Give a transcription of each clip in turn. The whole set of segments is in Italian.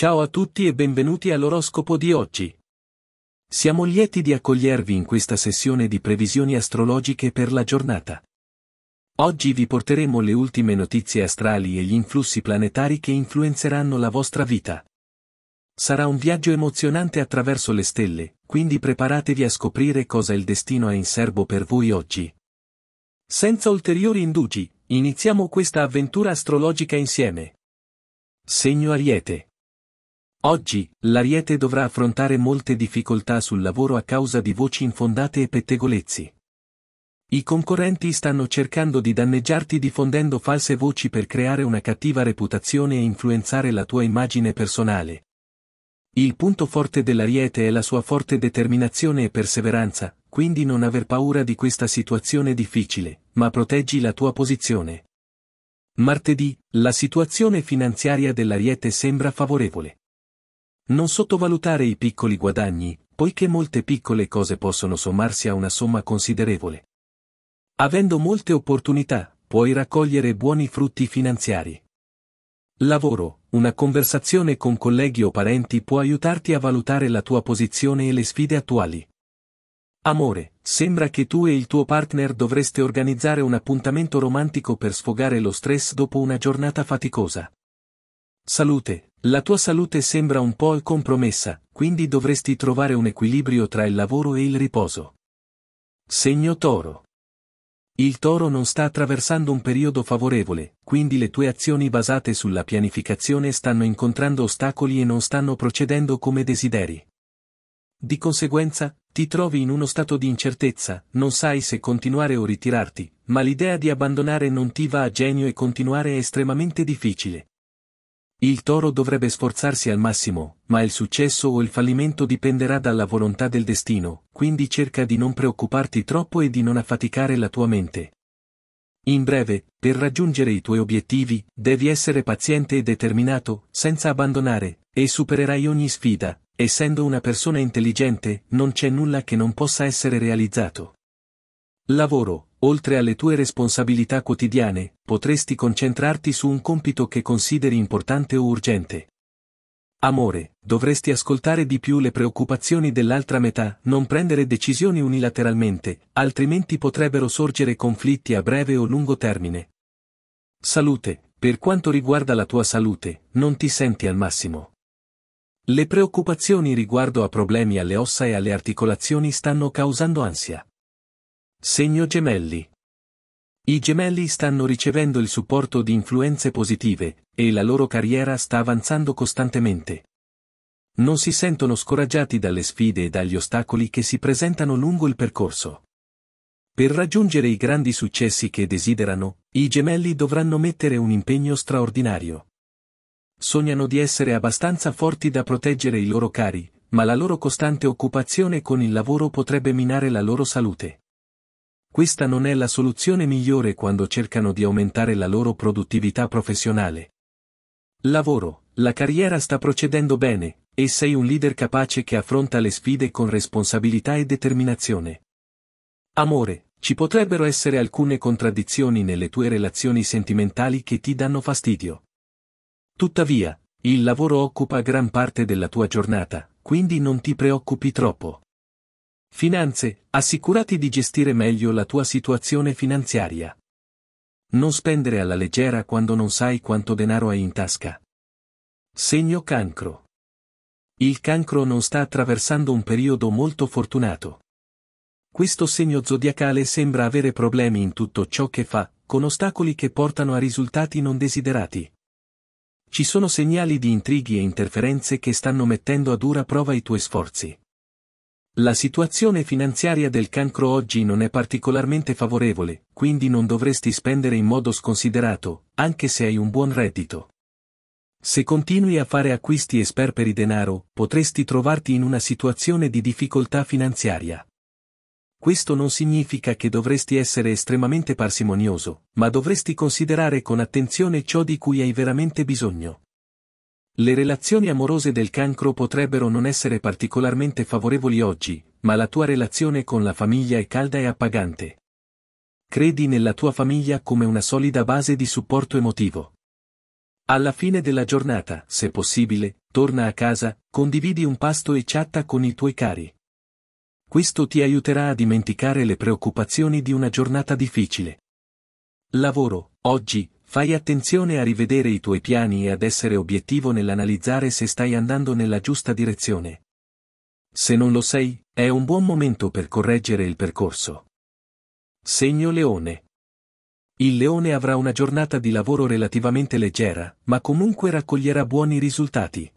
Ciao a tutti e benvenuti all'oroscopo di oggi. Siamo lieti di accogliervi in questa sessione di previsioni astrologiche per la giornata. Oggi vi porteremo le ultime notizie astrali e gli influssi planetari che influenzeranno la vostra vita. Sarà un viaggio emozionante attraverso le stelle, quindi preparatevi a scoprire cosa il destino ha in serbo per voi oggi. Senza ulteriori indugi, iniziamo questa avventura astrologica insieme. Segno Ariete. Oggi, l'Ariete dovrà affrontare molte difficoltà sul lavoro a causa di voci infondate e pettegolezzi. I concorrenti stanno cercando di danneggiarti diffondendo false voci per creare una cattiva reputazione e influenzare la tua immagine personale. Il punto forte dell'Ariete è la sua forte determinazione e perseveranza, quindi non aver paura di questa situazione difficile, ma proteggi la tua posizione. Martedì, la situazione finanziaria dell'Ariete sembra favorevole. Non sottovalutare i piccoli guadagni, poiché molte piccole cose possono sommarsi a una somma considerevole. Avendo molte opportunità, puoi raccogliere buoni frutti finanziari. Lavoro, una conversazione con colleghi o parenti può aiutarti a valutare la tua posizione e le sfide attuali. Amore, sembra che tu e il tuo partner dovreste organizzare un appuntamento romantico per sfogare lo stress dopo una giornata faticosa. Salute, la tua salute sembra un po' compromessa, quindi dovresti trovare un equilibrio tra il lavoro e il riposo. Segno toro. Il toro non sta attraversando un periodo favorevole, quindi le tue azioni basate sulla pianificazione stanno incontrando ostacoli e non stanno procedendo come desideri. Di conseguenza, ti trovi in uno stato di incertezza, non sai se continuare o ritirarti, ma l'idea di abbandonare non ti va a genio e continuare è estremamente difficile. Il toro dovrebbe sforzarsi al massimo, ma il successo o il fallimento dipenderà dalla volontà del destino, quindi cerca di non preoccuparti troppo e di non affaticare la tua mente. In breve, per raggiungere i tuoi obiettivi, devi essere paziente e determinato, senza abbandonare, e supererai ogni sfida, essendo una persona intelligente, non c'è nulla che non possa essere realizzato. Lavoro, oltre alle tue responsabilità quotidiane, potresti concentrarti su un compito che consideri importante o urgente. Amore, dovresti ascoltare di più le preoccupazioni dell'altra metà, non prendere decisioni unilateralmente, altrimenti potrebbero sorgere conflitti a breve o lungo termine. Salute, per quanto riguarda la tua salute, non ti senti al massimo. Le preoccupazioni riguardo a problemi alle ossa e alle articolazioni stanno causando ansia. Segno gemelli. I gemelli stanno ricevendo il supporto di influenze positive, e la loro carriera sta avanzando costantemente. Non si sentono scoraggiati dalle sfide e dagli ostacoli che si presentano lungo il percorso. Per raggiungere i grandi successi che desiderano, i gemelli dovranno mettere un impegno straordinario. Sognano di essere abbastanza forti da proteggere i loro cari, ma la loro costante occupazione con il lavoro potrebbe minare la loro salute. Questa non è la soluzione migliore quando cercano di aumentare la loro produttività professionale. Lavoro, la carriera sta procedendo bene, e sei un leader capace che affronta le sfide con responsabilità e determinazione. Amore, ci potrebbero essere alcune contraddizioni nelle tue relazioni sentimentali che ti danno fastidio. Tuttavia, il lavoro occupa gran parte della tua giornata, quindi non ti preoccupi troppo. Finanze, assicurati di gestire meglio la tua situazione finanziaria. Non spendere alla leggera quando non sai quanto denaro hai in tasca. Segno cancro. Il cancro non sta attraversando un periodo molto fortunato. Questo segno zodiacale sembra avere problemi in tutto ciò che fa, con ostacoli che portano a risultati non desiderati. Ci sono segnali di intrighi e interferenze che stanno mettendo a dura prova i tuoi sforzi. La situazione finanziaria del cancro oggi non è particolarmente favorevole, quindi non dovresti spendere in modo sconsiderato, anche se hai un buon reddito. Se continui a fare acquisti e sperperi denaro, potresti trovarti in una situazione di difficoltà finanziaria. Questo non significa che dovresti essere estremamente parsimonioso, ma dovresti considerare con attenzione ciò di cui hai veramente bisogno. Le relazioni amorose del cancro potrebbero non essere particolarmente favorevoli oggi, ma la tua relazione con la famiglia è calda e appagante. Credi nella tua famiglia come una solida base di supporto emotivo. Alla fine della giornata, se possibile, torna a casa, condividi un pasto e chatta con i tuoi cari. Questo ti aiuterà a dimenticare le preoccupazioni di una giornata difficile. Lavoro, oggi, Fai attenzione a rivedere i tuoi piani e ad essere obiettivo nell'analizzare se stai andando nella giusta direzione. Se non lo sei, è un buon momento per correggere il percorso. Segno leone. Il leone avrà una giornata di lavoro relativamente leggera, ma comunque raccoglierà buoni risultati.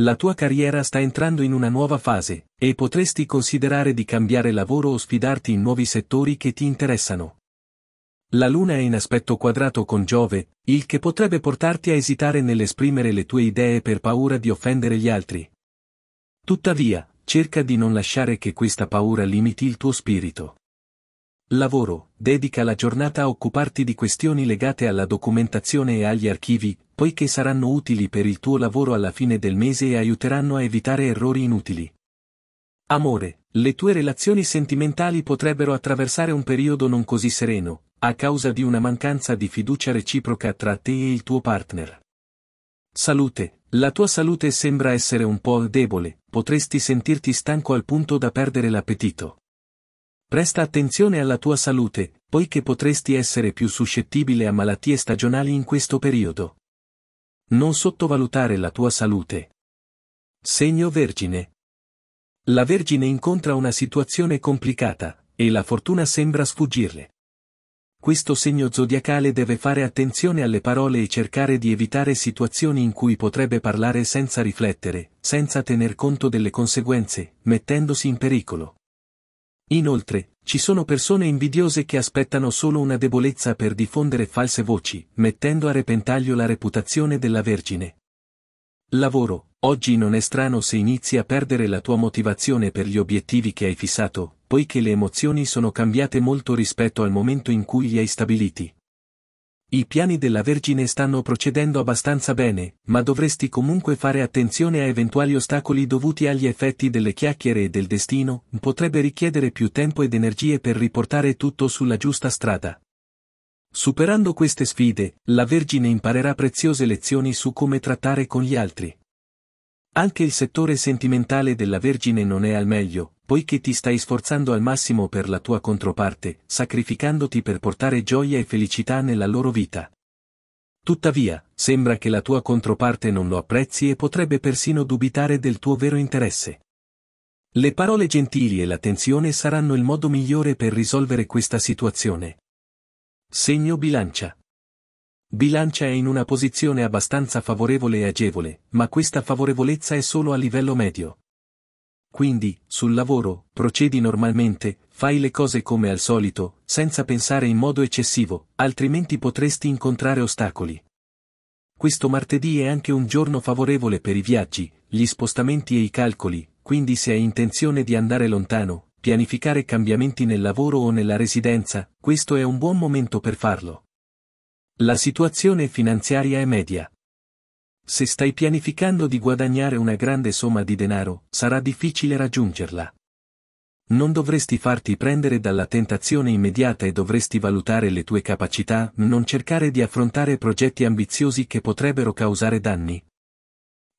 La tua carriera sta entrando in una nuova fase, e potresti considerare di cambiare lavoro o sfidarti in nuovi settori che ti interessano. La Luna è in aspetto quadrato con Giove, il che potrebbe portarti a esitare nell'esprimere le tue idee per paura di offendere gli altri. Tuttavia, cerca di non lasciare che questa paura limiti il tuo spirito. Lavoro, dedica la giornata a occuparti di questioni legate alla documentazione e agli archivi, poiché saranno utili per il tuo lavoro alla fine del mese e aiuteranno a evitare errori inutili. Amore, le tue relazioni sentimentali potrebbero attraversare un periodo non così sereno, a causa di una mancanza di fiducia reciproca tra te e il tuo partner. Salute, la tua salute sembra essere un po' debole, potresti sentirti stanco al punto da perdere l'appetito. Presta attenzione alla tua salute, poiché potresti essere più suscettibile a malattie stagionali in questo periodo. Non sottovalutare la tua salute. Segno Vergine, la Vergine incontra una situazione complicata, e la fortuna sembra sfuggirle. Questo segno zodiacale deve fare attenzione alle parole e cercare di evitare situazioni in cui potrebbe parlare senza riflettere, senza tener conto delle conseguenze, mettendosi in pericolo. Inoltre, ci sono persone invidiose che aspettano solo una debolezza per diffondere false voci, mettendo a repentaglio la reputazione della Vergine. Lavoro, oggi non è strano se inizi a perdere la tua motivazione per gli obiettivi che hai fissato, poiché le emozioni sono cambiate molto rispetto al momento in cui li hai stabiliti. I piani della Vergine stanno procedendo abbastanza bene, ma dovresti comunque fare attenzione a eventuali ostacoli dovuti agli effetti delle chiacchiere e del destino, potrebbe richiedere più tempo ed energie per riportare tutto sulla giusta strada. Superando queste sfide, la Vergine imparerà preziose lezioni su come trattare con gli altri. Anche il settore sentimentale della Vergine non è al meglio, poiché ti stai sforzando al massimo per la tua controparte, sacrificandoti per portare gioia e felicità nella loro vita. Tuttavia, sembra che la tua controparte non lo apprezzi e potrebbe persino dubitare del tuo vero interesse. Le parole gentili e l'attenzione saranno il modo migliore per risolvere questa situazione. Segno bilancia. Bilancia è in una posizione abbastanza favorevole e agevole, ma questa favorevolezza è solo a livello medio. Quindi, sul lavoro, procedi normalmente, fai le cose come al solito, senza pensare in modo eccessivo, altrimenti potresti incontrare ostacoli. Questo martedì è anche un giorno favorevole per i viaggi, gli spostamenti e i calcoli, quindi se hai intenzione di andare lontano, pianificare cambiamenti nel lavoro o nella residenza, questo è un buon momento per farlo. La situazione finanziaria è media. Se stai pianificando di guadagnare una grande somma di denaro, sarà difficile raggiungerla. Non dovresti farti prendere dalla tentazione immediata e dovresti valutare le tue capacità, non cercare di affrontare progetti ambiziosi che potrebbero causare danni,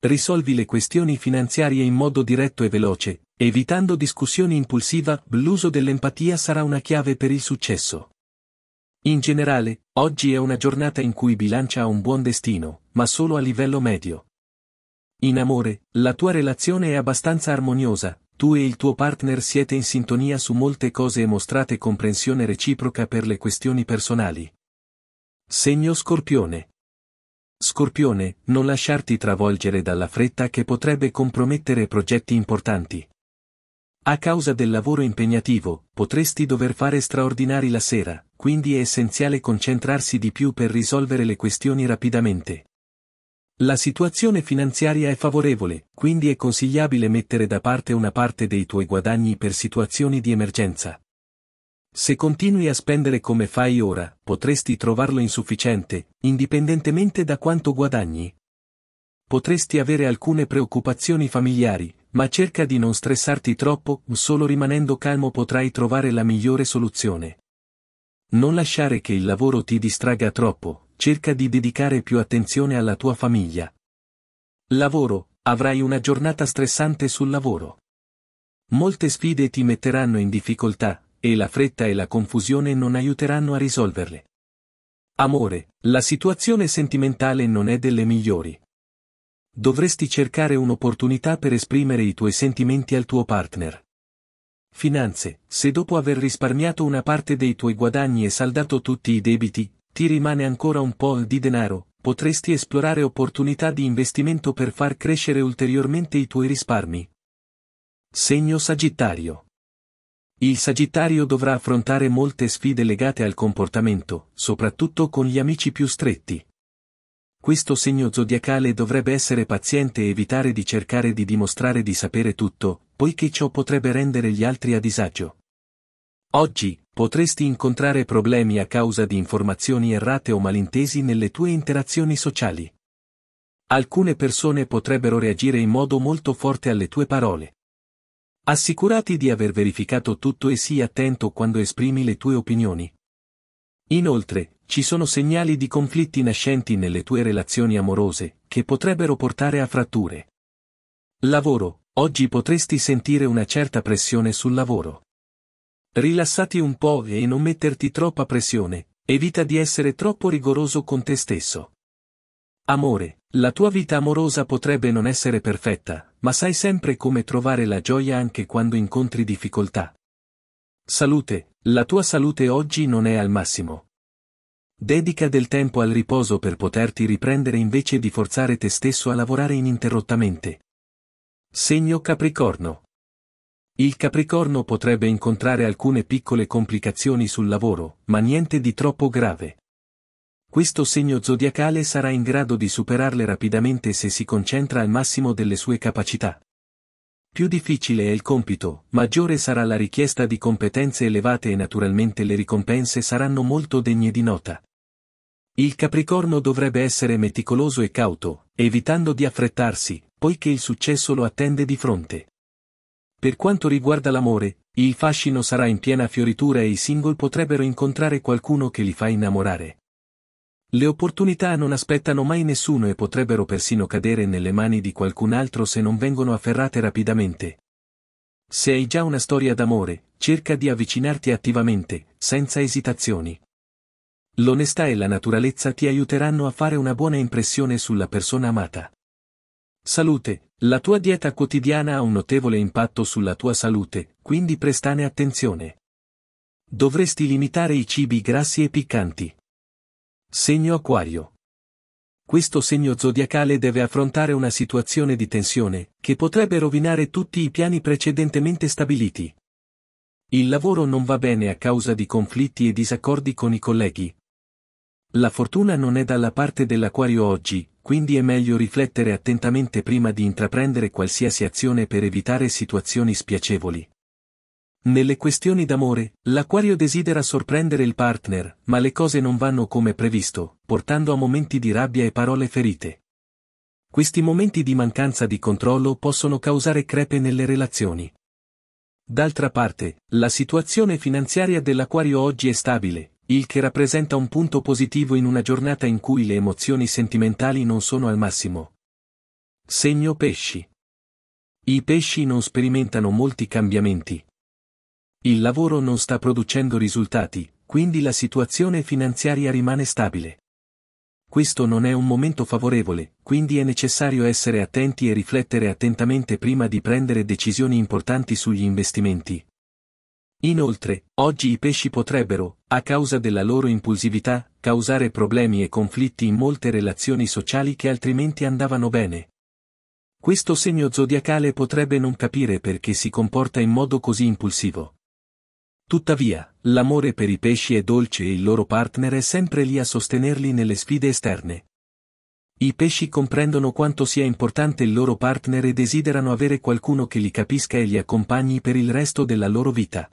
Risolvi le questioni finanziarie in modo diretto e veloce, evitando discussioni impulsiva, l'uso dell'empatia sarà una chiave per il successo. In generale, oggi è una giornata in cui bilancia un buon destino, ma solo a livello medio. In amore, la tua relazione è abbastanza armoniosa, tu e il tuo partner siete in sintonia su molte cose e mostrate comprensione reciproca per le questioni personali. Segno Scorpione. Scorpione, non lasciarti travolgere dalla fretta che potrebbe compromettere progetti importanti. A causa del lavoro impegnativo, potresti dover fare straordinari la sera, quindi è essenziale concentrarsi di più per risolvere le questioni rapidamente. La situazione finanziaria è favorevole, quindi è consigliabile mettere da parte una parte dei tuoi guadagni per situazioni di emergenza. Se continui a spendere come fai ora, potresti trovarlo insufficiente, indipendentemente da quanto guadagni. Potresti avere alcune preoccupazioni familiari, ma cerca di non stressarti troppo, solo rimanendo calmo potrai trovare la migliore soluzione. Non lasciare che il lavoro ti distraga troppo, cerca di dedicare più attenzione alla tua famiglia. Lavoro, avrai una giornata stressante sul lavoro. Molte sfide ti metteranno in difficoltà, e la fretta e la confusione non aiuteranno a risolverle. Amore, la situazione sentimentale non è delle migliori. Dovresti cercare un'opportunità per esprimere i tuoi sentimenti al tuo partner. Finanze, se dopo aver risparmiato una parte dei tuoi guadagni e saldato tutti i debiti, ti rimane ancora un po' di denaro, potresti esplorare opportunità di investimento per far crescere ulteriormente i tuoi risparmi. Segno Sagittario. Il Sagittario dovrà affrontare molte sfide legate al comportamento, soprattutto con gli amici più stretti. Questo segno zodiacale dovrebbe essere paziente e evitare di cercare di dimostrare di sapere tutto, poiché ciò potrebbe rendere gli altri a disagio. Oggi, potresti incontrare problemi a causa di informazioni errate o malintesi nelle tue interazioni sociali. Alcune persone potrebbero reagire in modo molto forte alle tue parole. Assicurati di aver verificato tutto e sii attento quando esprimi le tue opinioni. Inoltre, ci sono segnali di conflitti nascenti nelle tue relazioni amorose, che potrebbero portare a fratture. Lavoro, oggi potresti sentire una certa pressione sul lavoro. Rilassati un po' e non metterti troppa pressione, evita di essere troppo rigoroso con te stesso. Amore, la tua vita amorosa potrebbe non essere perfetta, ma sai sempre come trovare la gioia anche quando incontri difficoltà. Salute, la tua salute oggi non è al massimo. Dedica del tempo al riposo per poterti riprendere invece di forzare te stesso a lavorare ininterrottamente. Segno Capricorno. Il Capricorno potrebbe incontrare alcune piccole complicazioni sul lavoro, ma niente di troppo grave. Questo segno zodiacale sarà in grado di superarle rapidamente se si concentra al massimo delle sue capacità. Più difficile è il compito, maggiore sarà la richiesta di competenze elevate e naturalmente le ricompense saranno molto degne di nota. Il Capricorno dovrebbe essere meticoloso e cauto, evitando di affrettarsi, poiché il successo lo attende di fronte. Per quanto riguarda l'amore, il fascino sarà in piena fioritura e i single potrebbero incontrare qualcuno che li fa innamorare. Le opportunità non aspettano mai nessuno e potrebbero persino cadere nelle mani di qualcun altro se non vengono afferrate rapidamente. Se hai già una storia d'amore, cerca di avvicinarti attivamente, senza esitazioni. L'onestà e la naturalezza ti aiuteranno a fare una buona impressione sulla persona amata. Salute, la tua dieta quotidiana ha un notevole impatto sulla tua salute, quindi prestane attenzione. Dovresti limitare i cibi grassi e piccanti. Segno Acquario. Questo segno zodiacale deve affrontare una situazione di tensione, che potrebbe rovinare tutti i piani precedentemente stabiliti. Il lavoro non va bene a causa di conflitti e disaccordi con i colleghi. La fortuna non è dalla parte dell'Aquario oggi, quindi è meglio riflettere attentamente prima di intraprendere qualsiasi azione per evitare situazioni spiacevoli. Nelle questioni d'amore, l'acquario desidera sorprendere il partner, ma le cose non vanno come previsto, portando a momenti di rabbia e parole ferite. Questi momenti di mancanza di controllo possono causare crepe nelle relazioni. D'altra parte, la situazione finanziaria dell'acquario oggi è stabile, il che rappresenta un punto positivo in una giornata in cui le emozioni sentimentali non sono al massimo. Segno pesci. I pesci non sperimentano molti cambiamenti, il lavoro non sta producendo risultati, quindi la situazione finanziaria rimane stabile. Questo non è un momento favorevole, quindi è necessario essere attenti e riflettere attentamente prima di prendere decisioni importanti sugli investimenti. Inoltre, oggi i pesci potrebbero, a causa della loro impulsività, causare problemi e conflitti in molte relazioni sociali che altrimenti andavano bene. Questo segno zodiacale potrebbe non capire perché si comporta in modo così impulsivo. Tuttavia, l'amore per i pesci è dolce e il loro partner è sempre lì a sostenerli nelle sfide esterne. I pesci comprendono quanto sia importante il loro partner e desiderano avere qualcuno che li capisca e li accompagni per il resto della loro vita.